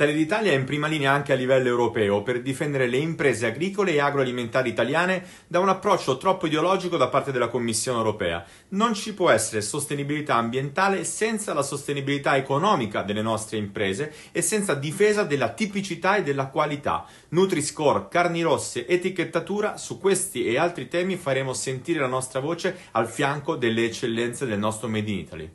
Fratelli d'Italia è in prima linea anche a livello europeo per difendere le imprese agricole e agroalimentari italiane da un approccio troppo ideologico da parte della Commissione europea. Non ci può essere sostenibilità ambientale senza la sostenibilità economica delle nostre imprese e senza difesa della tipicità e della qualità. Nutri-Score, carni rosse, etichettatura, su questi e altri temi faremo sentire la nostra voce al fianco delle eccellenze del nostro Made in Italy.